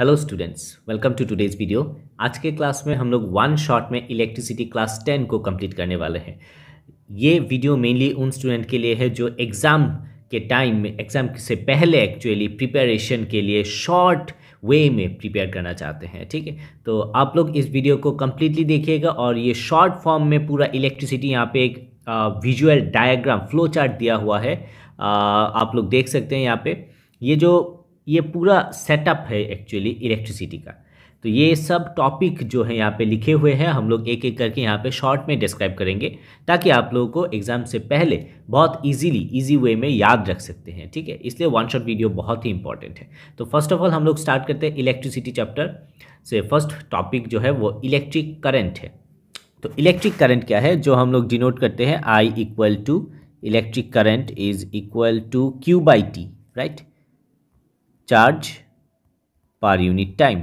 hello students welcome to today's video आज के class में हम लोग वन शॉट में इलेक्ट्रिसिटी क्लास टेन को कंप्लीट करने वाले हैं ये वीडियो मेनली उन स्टूडेंट के लिए है जो एग्ज़ाम के टाइम में एग्ज़ाम से पहले एक्चुअली प्रिपरेशन के लिए शॉर्ट वे में प्रिपेयर करना चाहते हैं ठीक है तो आप लोग इस वीडियो को कम्प्लीटली देखिएगा और ये शॉर्ट फॉर्म में पूरा इलेक्ट्रिसिटी यहाँ पे एक विजुअल डायाग्राम फ्लो चार्ट दिया हुआ है आ, आप लोग देख सकते हैं यहाँ पर ये जो ये पूरा सेटअप है एक्चुअली इलेक्ट्रिसिटी का तो ये सब टॉपिक जो है यहाँ पे लिखे हुए हैं हम लोग एक एक करके यहाँ पे शॉर्ट में डिस्क्राइब करेंगे ताकि आप लोगों को एग्जाम से पहले बहुत इजीली इजी वे में याद रख सकते हैं ठीक है इसलिए वन शॉट वीडियो बहुत ही इंपॉर्टेंट है तो फर्स्ट ऑफ ऑल हम लोग स्टार्ट करते हैं इलेक्ट्रिसिटी चैप्टर से फर्स्ट टॉपिक जो है वो इलेक्ट्रिक करंट है तो इलेक्ट्रिक करंट क्या है जो हम लोग डिनोट करते हैं I equal to electric current is equal to Q by T right charge per unit time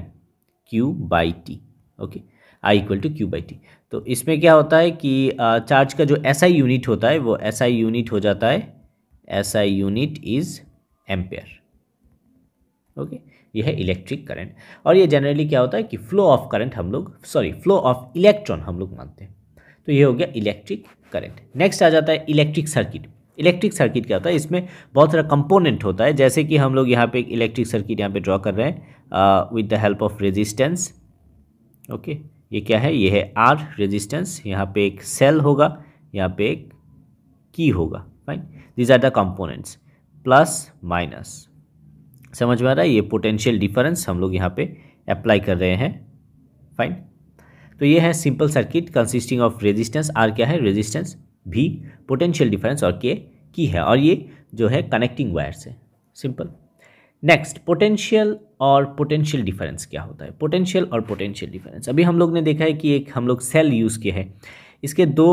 q by T okay I equal to Q by T तो इसमें क्या होता है कि चार्ज का जो एस आई यूनिट होता है वो एस आई यूनिट हो जाता है S I unit is ampere okay यह है इलेक्ट्रिक करंट और ये जनरली क्या होता है कि फ्लो ऑफ करंट हम लोग सॉरी फ्लो ऑफ इलेक्ट्रॉन हम लोग मानते हैं तो ये हो गया इलेक्ट्रिक करंट नेक्स्ट आ जाता है इलेक्ट्रिक सर्किट इलेक्ट्रिक सर्किट क्या होता है इसमें बहुत सारा कंपोनेंट होता है जैसे कि हम लोग यहाँ पे एक इलेक्ट्रिक सर्किट यहाँ पे ड्रॉ कर रहे हैं with the help of resistance okay ये क्या है ये है आर रेजिस्टेंस यहाँ पे एक सेल होगा यहाँ पे एक की होगा fine these are the components plus minus समझ में आ रहा है ये पोटेंशियल डिफरेंस हम लोग यहाँ पे अप्लाई कर रहे हैं फाइन तो ये है simple circuit consisting of resistance R क्या है रेजिस्टेंस भी पोटेंशियल डिफरेंस और के की है और ये जो है कनेक्टिंग वायर्स है सिंपल नेक्स्ट पोटेंशियल और पोटेंशियल डिफरेंस क्या होता है पोटेंशियल और पोटेंशियल डिफरेंस अभी हम लोग ने देखा है कि एक हम लोग सेल यूज़ किया है इसके दो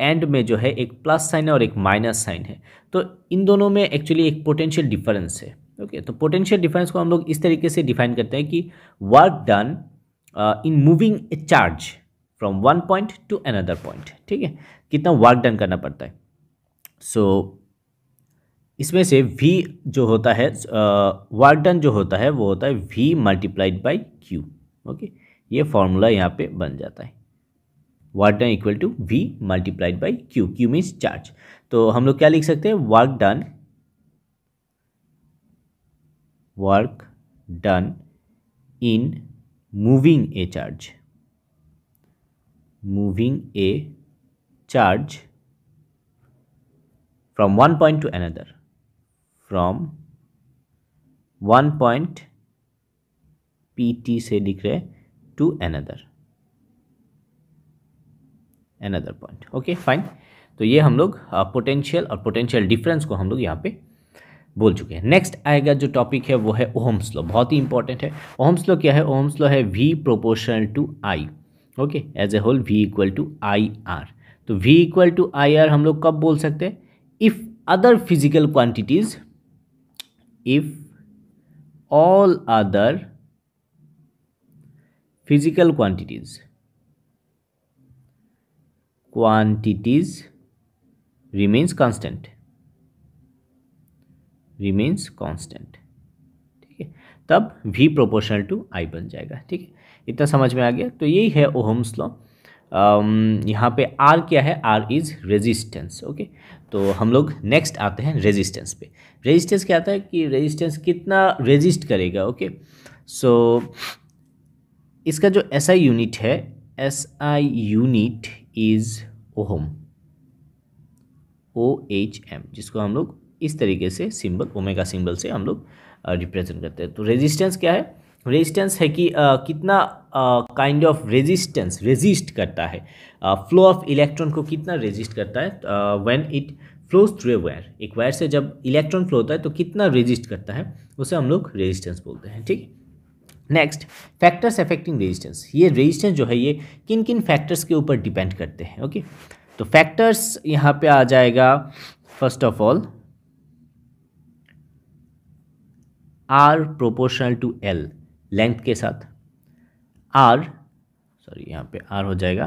एंड में जो है एक प्लस साइन है और एक माइनस साइन है तो इन दोनों में एक्चुअली एक पोटेंशियल डिफरेंस है ओके okay, तो पोटेंशियल डिफरेंस को हम लोग इस तरीके से डिफाइन करते हैं कि work done in moving a charge from one point to another point ठीक है कितना वर्क डन करना पड़ता है सो so, इसमें से वी जो होता है वर्क डन जो होता है वो होता है V multiplied by Q okay ये फॉर्मूला यहाँ पे बन जाता है work done equal to V multiplied by Q Q means charge तो हम लोग क्या लिख सकते हैं work done work done in moving a charge moving a charge from one point to another from one point pt से लिख रहे to another another point okay fine तो ये हम लोग पोटेंशियल uh, और पोटेंशियल डिफरेंस को हम लोग यहाँ पे बोल चुके हैं नेक्स्ट आएगा जो टॉपिक है वो है ओहम्स लॉ बहुत ही इंपॉर्टेंट है ओहम्स लॉ क्या है ओहम्स स्लो है V proportional to I okay as a whole V equal to I R तो v equal to I R हम लोग कब बोल सकते हैं if other physical quantities if all other physical quantities quantities remains constant remains constant ठीक है तब v प्रोपोर्शनल टू i बन जाएगा ठीक है इतना समझ में आ गया तो यही है ओहम्स लॉ Um, यहाँ पे आर क्या है आर इज़ रेजिस्टेंस ओके तो हम लोग नेक्स्ट आते हैं रेजिस्टेंस पे रेजिस्टेंस क्या आता है कि रेजिस्टेंस कितना रेजिस्ट करेगा ओके सो इसका जो एस आई यूनिट है S I unit is ohm O H M जिसको हम लोग इस तरीके से सिंबल ओमेगा सिंबल से हम लोग रिप्रेजेंट uh, करते हैं तो रेजिस्टेंस क्या है रेजिस्टेंस है कि आ, कितना काइंड ऑफ रेजिस्टेंस रेजिस्ट करता है फ्लो ऑफ इलेक्ट्रॉन को कितना रेजिस्ट करता है when it flows through a wire एक वायर से जब इलेक्ट्रॉन फ्लो होता है तो कितना रेजिस्ट करता है उसे हम लोग रेजिस्टेंस बोलते हैं ठीक है नेक्स्ट फैक्टर्स अफेक्टिंग रेजिस्टेंस ये रेजिस्टेंस जो है ये किन किन फैक्टर्स के ऊपर डिपेंड करते हैं ओके तो फैक्टर्स यहाँ पे आ जाएगा first of all R proportional to L length के साथ आर सॉरी यहाँ पे आर हो जाएगा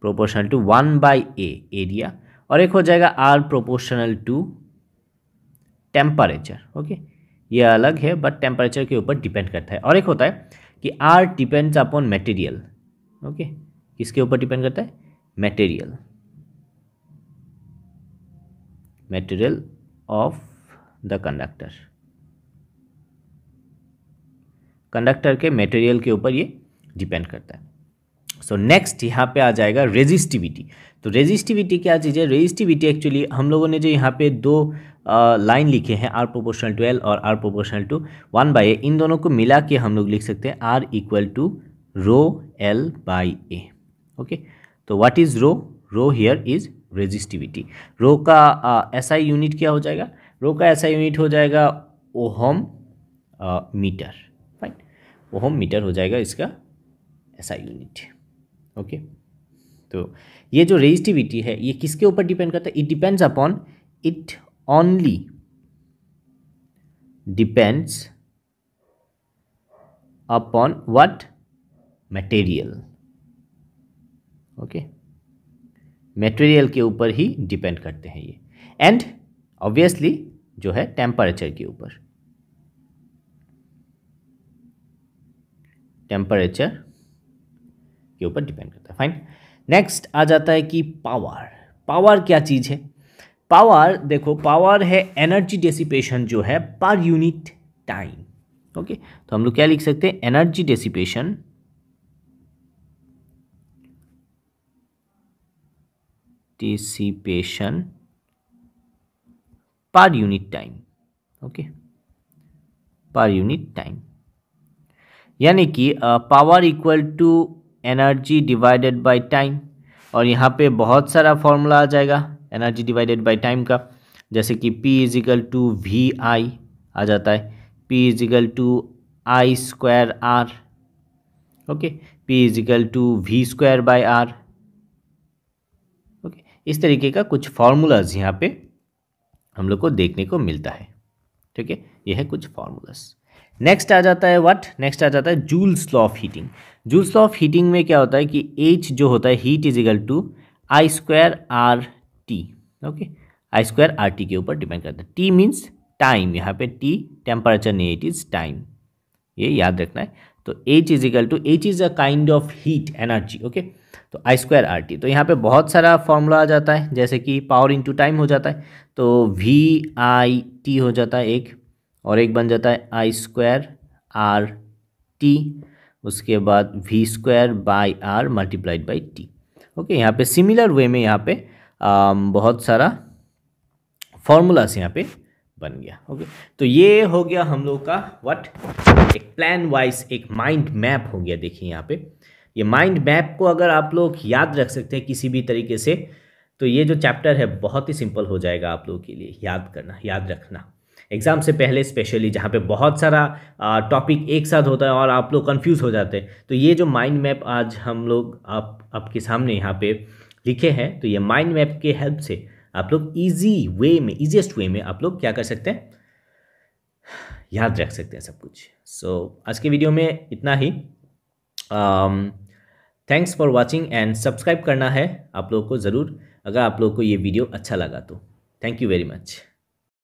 proportional to one by A area और एक हो जाएगा R proportional to temperature okay ये अलग है बट टेम्परेचर के ऊपर डिपेंड करता है और एक होता है कि R depends upon material okay किसके ऊपर डिपेंड करता है material material of the conductor conductor के मटेरियल के ऊपर ये डिपेंड करता है सो नेक्स्ट यहाँ पे आ जाएगा रेजिस्टिविटी तो रेजिस्टिविटी क्या चीज़ है रेजिस्टिविटी एक्चुअली हम लोगों ने जो यहाँ पे दो लाइन लिखे हैं आर प्रोपोर्शनल टू एल और R proportional to one by A इन दोनों को मिला के हम लोग लिख सकते हैं R equal to rho L by A okay तो what is rho rho here is resistivity rho का ऐसा यूनिट क्या हो जाएगा रो का ऐसा यूनिट हो जाएगा ओहम मीटर ओहम मीटर हो जाएगा इसका ऐसा यूनिट ओके तो ये जो रेजिस्टिविटी है ये किसके ऊपर डिपेंड करता है it depends upon it only depends upon what material okay material के ऊपर ही डिपेंड करते हैं ये एंड ऑब्वियसली जो है टेम्परेचर के ऊपर टेम्परेचर के ऊपर डिपेंड करता है फाइन नेक्स्ट आ जाता है कि पावर पावर क्या चीज़ है पावर देखो पावर है एनर्जी डेसिपेशन जो है पर यूनिट टाइम ओके तो हम लोग क्या लिख सकते हैं energy dissipation dissipation per unit time okay per unit time यानी कि power equal to energy divided by time और यहाँ पे बहुत सारा फॉर्मूला आ जाएगा एनर्जी डिवाइडेड बाय टाइम का जैसे कि P equal to V I आ जाता है P equal to I square R okay P equal to V square by R okay इस तरीके का कुछ फार्मूलाज यहाँ पे हम लोग को देखने को मिलता है ठीक है यह है कुछ फार्मूलाज नेक्स्ट आ जाता है व्हाट नेक्स्ट आ जाता है joule's law of heating joule's law of heating में क्या होता है कि एच जो होता है heat is equal to I square R T okay I square R T के ऊपर डिपेंड करता है टी मीन्स टाइम यहाँ पे टी टेम्परेचर नहीं इट इज़ टाइम ये याद रखना है तो H is equal to H is a kind of heat energy okay तो आई स्क्वायर आर टी तो यहाँ पे बहुत सारा फॉर्मूला आ जाता है जैसे कि पावर इंटू टाइम हो जाता है तो वी आई टी हो जाता है एक और एक बन जाता है आई स्क्वायर आर टी उसके बाद V square by R multiplied by T okay यहाँ पे सिमिलर वे में यहाँ पे आ, um, बहुत सारा फॉर्मूलास यहाँ पे बन गया ओके तो ये हो गया हम लोग का व्हाट एक प्लान वाइज एक माइंड मैप हो गया देखिए यहाँ पे ये माइंड मैप को अगर आप लोग याद रख सकते हैं किसी भी तरीके से तो ये जो चैप्टर है बहुत ही सिंपल हो जाएगा आप लोगों के लिए याद करना याद रखना एग्ज़ाम से पहले स्पेशली जहाँ पे बहुत सारा टॉपिक एक साथ होता है और आप लोग कंफ्यूज हो जाते हैं तो ये जो माइंड मैप आज हम लोग आप आपके सामने यहाँ पे लिखे हैं तो ये माइंड मैप के हेल्प से आप लोग ईजी वे में इजिएस्ट वे में आप लोग क्या कर सकते हैं याद रख सकते हैं सब कुछ सो so, आज के वीडियो में इतना ही thanks for watching and subscribe करना है आप लोग को ज़रूर अगर आप लोग को ये वीडियो अच्छा लगा तो थैंक यू वेरी मच